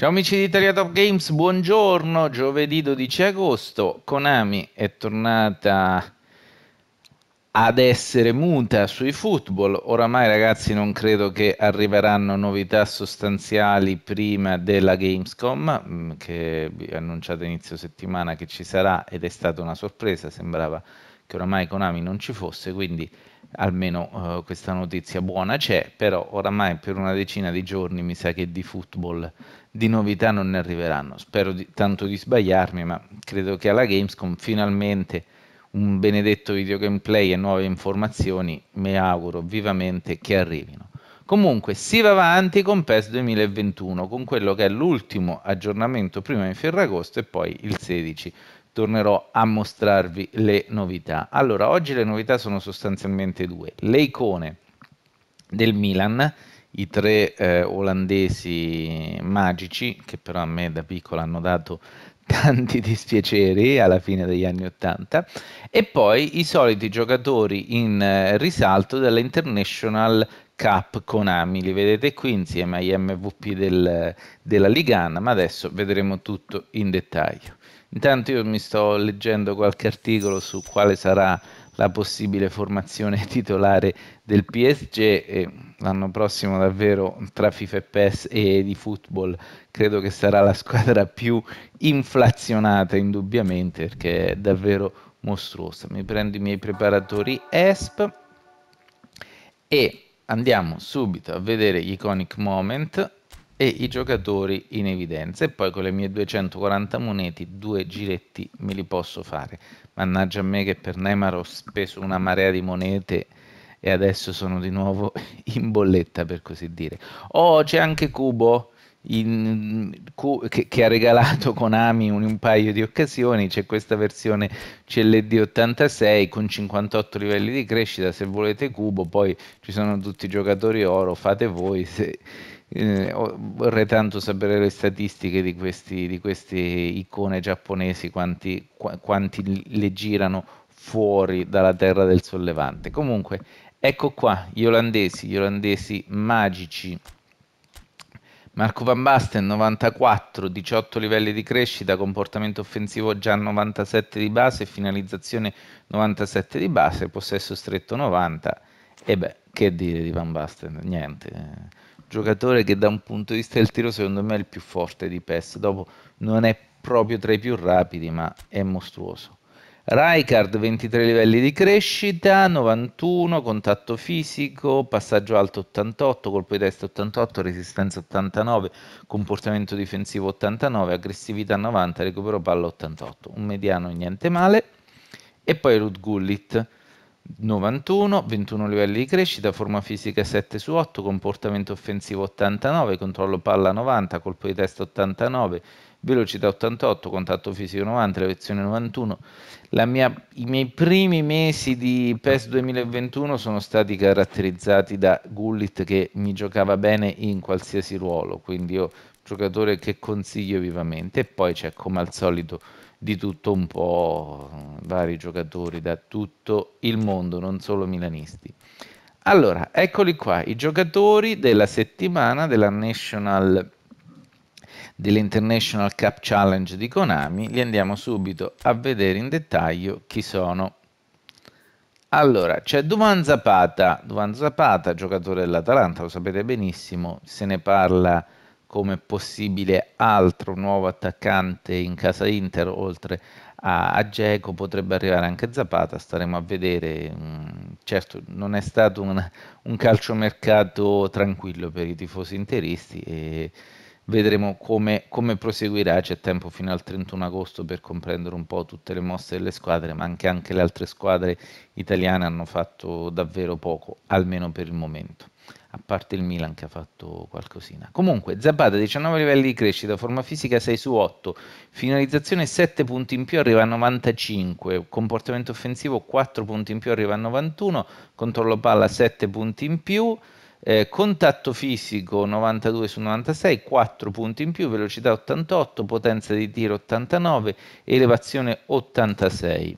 Ciao amici di Italia Top Games, buongiorno, giovedì 12 agosto, Konami è tornata ad essere muta sui football, oramai ragazzi non credo che arriveranno novità sostanziali prima della Gamescom mm, che è annunciata inizio settimana che ci sarà ed è stata una sorpresa, sembrava che oramai Konami non ci fosse, quindi almeno uh, questa notizia buona c'è, però oramai per una decina di giorni mi sa che di football di novità non ne arriveranno. Spero di, tanto di sbagliarmi, ma credo che alla Gamescom finalmente un benedetto video gameplay e nuove informazioni mi auguro vivamente che arrivino. Comunque si va avanti con PES 2021, con quello che è l'ultimo aggiornamento prima in Ferragosto e poi il 16 tornerò a mostrarvi le novità. Allora, oggi le novità sono sostanzialmente due. Le icone del Milan, i tre eh, olandesi magici, che però a me da piccolo hanno dato tanti dispiaceri alla fine degli anni Ottanta, e poi i soliti giocatori in eh, risalto dell'International Cup Konami, li vedete qui insieme agli MVP del, della Ligana, ma adesso vedremo tutto in dettaglio. Intanto io mi sto leggendo qualche articolo su quale sarà la possibile formazione titolare del PSG e l'anno prossimo davvero tra FIFA e PES e di football credo che sarà la squadra più inflazionata indubbiamente perché è davvero mostruosa. Mi prendo i miei preparatori ESP e andiamo subito a vedere gli iconic moment e i giocatori in evidenza. E poi con le mie 240 monete due giretti me li posso fare. Mannaggia a me che per Neymar ho speso una marea di monete e adesso sono di nuovo in bolletta per così dire. Oh, c'è anche Cubo. In, che, che, ha regalato Konami un, un, paio di occasioni. C'è questa versione CLD86 con 58 livelli di crescita. Se volete cubo, poi ci sono tutti i giocatori oro. Fate voi se, eh, vorrei tanto sapere le statistiche di, questi, di queste icone giapponesi, quanti, qu- quanti le girano fuori dalla terra del sollevante. Comunque, ecco qua, gli olandesi, gli olandesi magici. Marco Van Basten 94, 18 livelli di crescita, comportamento offensivo già 97 di base, finalizzazione 97 di base, possesso stretto 90. E beh, che dire di Van Basten? Niente giocatore che da un punto di vista del tiro secondo me è il più forte di PES, dopo non è proprio tra i più rapidi ma è mostruoso. Raikard 23 livelli di crescita, 91, contatto fisico, passaggio alto 88, colpo di testa 88, resistenza 89, comportamento difensivo 89, aggressività 90, recupero palla 88, un mediano niente male. E poi Ruth Gullit 91, 21 livelli di crescita, forma fisica 7 su 8, comportamento offensivo 89, controllo palla 90, colpo di testa 89, velocità 88, contatto fisico 90, lezione 91. La mia, I miei primi mesi di PES 2021 sono stati caratterizzati da Gullit che mi giocava bene in qualsiasi ruolo, quindi io giocatore che consiglio vivamente. E poi c'è come al solito di tutto un po', vari giocatori da tutto il mondo, non solo milanisti. Allora, eccoli qua, i giocatori della settimana della National dell'International Cup Challenge di Konami, li andiamo subito a vedere in dettaglio chi sono. Allora, c'è Duvan Zapata, Duvan Zapata, giocatore dell'Atalanta, lo sapete benissimo, se ne parla come possibile altro nuovo attaccante in casa Inter oltre a, a Geco, potrebbe arrivare anche Zapata, staremo a vedere. Mm, certo, non è stato un, un calciomercato tranquillo per i tifosi interisti e vedremo come, come proseguirà, c'è tempo fino al 31 agosto per comprendere un po' tutte le mosse delle squadre, ma anche, anche le altre squadre italiane hanno fatto davvero poco, almeno per il momento a parte il Milan che ha fatto qualcosina. Comunque, Zabata, 19 livelli di crescita, forma fisica 6 su 8, finalizzazione 7 punti in più, arriva a 95, comportamento offensivo 4 punti in più, arriva a 91, controllo palla 7 punti in più. Eh, contatto fisico 92 su 96, 4 punti in più, velocità 88, potenza di tiro 89, elevazione 86.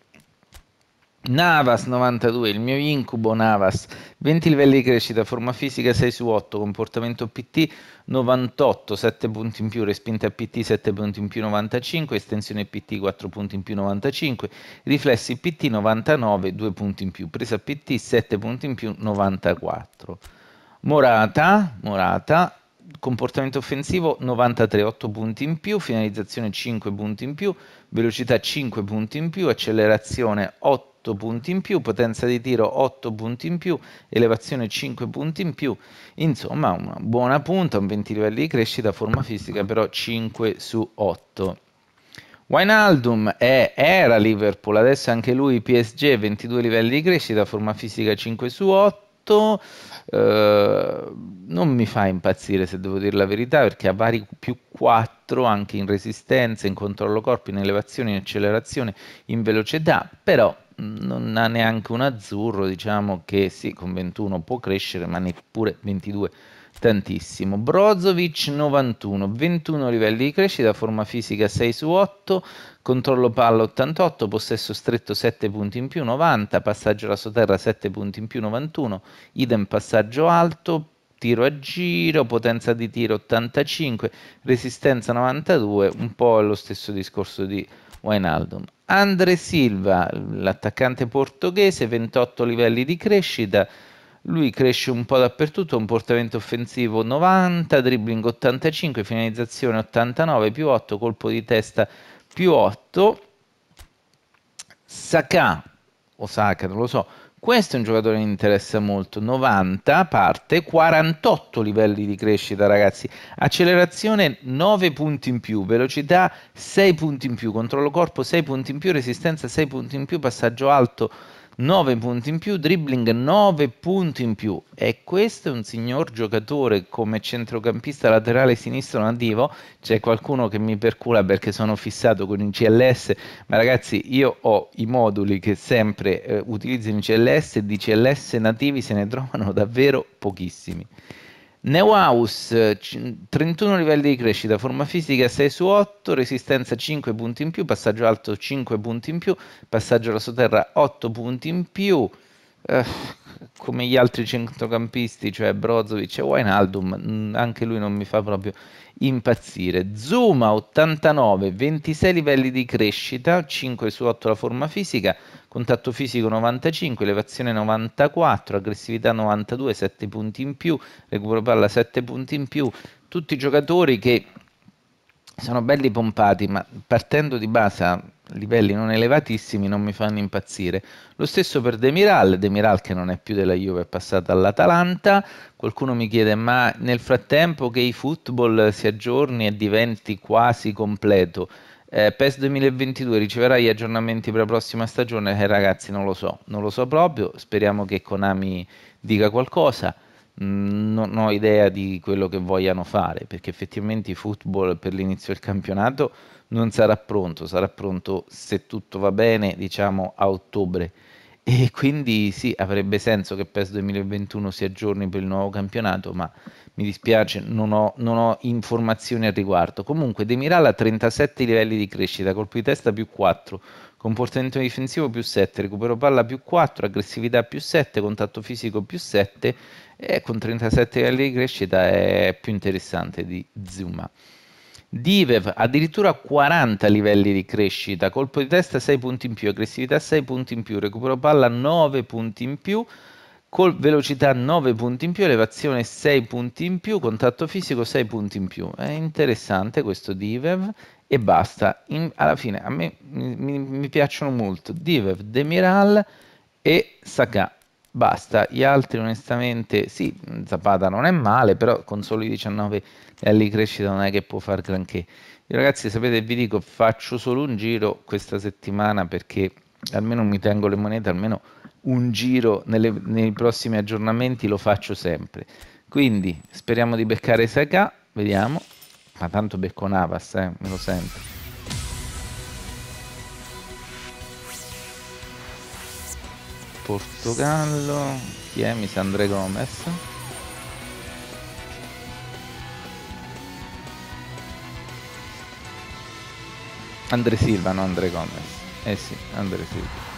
Navas 92, il mio incubo Navas, 20 livelli di crescita, forma fisica 6 su 8, comportamento PT 98, 7 punti in più, respinta PT 7 punti in più 95, estensione PT 4 punti in più 95, riflessi PT 99, 2 punti in più, presa PT 7 punti in più 94. Morata, Morata, comportamento offensivo 93, 8 punti in più, finalizzazione 5 punti in più, velocità 5 punti in più, accelerazione 8 8 punti in più, potenza di tiro 8 punti in più, elevazione 5 punti in più, insomma una buona punta, un 20 livelli di crescita, forma fisica però 5 su 8. Wijnaldum è, era Liverpool, adesso anche lui PSG 22 livelli di crescita, forma fisica 5 su 8. Uh, eh, non mi fa impazzire se devo dire la verità perché ha vari più 4 anche in resistenza, in controllo corpo, in elevazione, in accelerazione, in velocità, però non ha neanche un azzurro, diciamo che sì, con 21 può crescere, ma neppure 22 tantissimo. Brozovic 91, 21 livelli di crescita, forma fisica 6 su 8, controllo palla 88, possesso stretto 7 punti in più 90, passaggio alla sotterra 7 punti in più 91, idem passaggio alto, tiro a giro, potenza di tiro 85, resistenza 92, un po' lo stesso discorso di Wijnaldum. Andre Silva, l'attaccante portoghese, 28 livelli di crescita, lui cresce un po' dappertutto, comportamento offensivo 90, dribbling 85, finalizzazione 89 più 8, colpo di testa più 8. Saka, o Saka, non lo so, questo è un giocatore che mi interessa molto. 90 parte, 48 livelli di crescita, ragazzi. Accelerazione 9 punti in più, velocità 6 punti in più, controllo corpo 6 punti in più, resistenza 6 punti in più, passaggio alto 9 punti in più, dribbling 9 punti in più. E questo è un signor giocatore come centrocampista laterale sinistro nativo. C'è qualcuno che mi percula perché sono fissato con il CLS, ma ragazzi io ho i moduli che sempre eh, utilizzo in CLS, di CLS nativi se ne trovano davvero pochissimi. Neuhaus 31 livelli di crescita, forma fisica 6 su 8, resistenza 5 punti in più, passaggio alto 5 punti in più, passaggio alla sotterra 8 punti in più, eh, come gli altri centrocampisti, cioè Brozovic e Wijnaldum, mm, anche lui non mi fa proprio impazzire. Zuma 89, 26 livelli di crescita, 5 su 8 la forma fisica, contatto fisico 95, elevazione 94, aggressività 92, 7 punti in più, recupero palla 7 punti in più, tutti giocatori che sono belli pompati, ma partendo di base livelli non elevatissimi non mi fanno impazzire. Lo stesso per Demiral, Demiral che non è più della Juve, è passata all'Atalanta. Qualcuno mi chiede: ma nel frattempo che i football si aggiorni e diventi quasi completo, eh, PES 2022 riceverà gli aggiornamenti per la prossima stagione? Eh, ragazzi, non lo so, non lo so proprio. Speriamo che Konami dica qualcosa. Mm, non ho idea di quello che vogliano fare, perché effettivamente il football per l'inizio del campionato non sarà pronto, sarà pronto se tutto va bene, diciamo a ottobre e quindi sì, avrebbe senso che PES 2021 si aggiorni per il nuovo campionato, ma mi dispiace, non ho, non ho informazioni al riguardo. Comunque, Demiral ha 37 livelli di crescita, colpo di testa più 4, comportamento difensivo più 7, recupero palla più 4, aggressività più 7, contatto fisico più 7 e con 37 livelli di crescita è più interessante di Zuma. Divev addirittura 40 livelli di crescita, colpo di testa 6 punti in più, aggressività 6 punti in più, recupero palla 9 punti in più, col velocità 9 punti in più, elevazione 6 punti in più, contatto fisico 6 punti in più. È interessante questo Divev e basta. In, alla fine a me mi, mi piacciono molto Divev, Demiral e Saka basta. Gli altri, onestamente, sì, Zapata non è male, però con soli 19 livelli crescita non è che può far granché. Io, ragazzi, sapete, vi dico, faccio solo un giro questa settimana perché almeno mi tengo le monete, almeno un giro nelle, nei prossimi aggiornamenti lo faccio sempre. Quindi speriamo di beccare Saka, vediamo. Ma tanto becco Navas, eh, me lo sento. Portogallo chi è? Mi sa Andre Gomez Andre Silva, non Andre Gomez eh sì, Andre Silva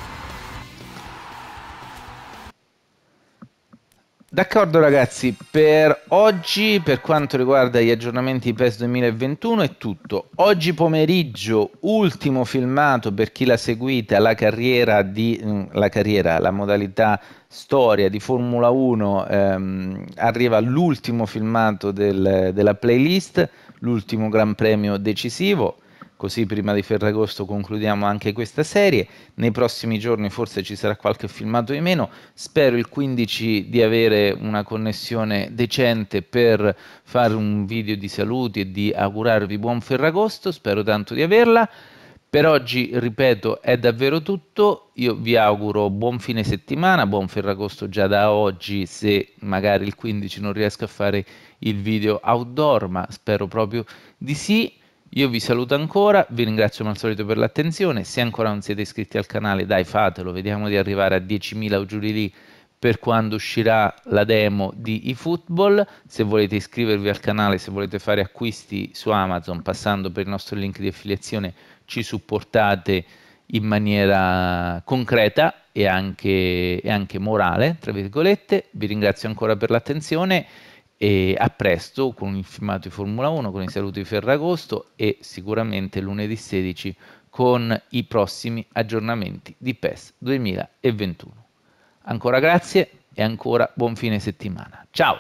D'accordo ragazzi, per oggi per quanto riguarda gli aggiornamenti di PES 2021 è tutto. Oggi pomeriggio ultimo filmato per chi l'ha seguita la carriera di mm, la, carriera, la modalità storia di Formula 1 ehm, arriva l'ultimo filmato del, della playlist, l'ultimo gran premio decisivo così prima di Ferragosto concludiamo anche questa serie, nei prossimi giorni forse ci sarà qualche filmato di meno, spero il 15 di avere una connessione decente per fare un video di saluti e di augurarvi buon Ferragosto, spero tanto di averla. Per oggi, ripeto, è davvero tutto. Io vi auguro buon fine settimana, buon Ferragosto già da oggi, se magari il 15 non riesco a fare il video outdoor, ma spero proprio di sì. Io vi saluto ancora, vi ringrazio come al solito per l'attenzione, se ancora non siete iscritti al canale dai fatelo, vediamo di arrivare a 10.000 o giù di lì per quando uscirà la demo di eFootball, se volete iscrivervi al canale, se volete fare acquisti su Amazon passando per il nostro link di affiliazione ci supportate in maniera concreta e anche, e anche morale, tra virgolette, vi ringrazio ancora per l'attenzione e a presto con il filmato di Formula 1, con i saluti di Ferragosto e sicuramente lunedì 16 con i prossimi aggiornamenti di PES 2021. Ancora grazie e ancora buon fine settimana. Ciao!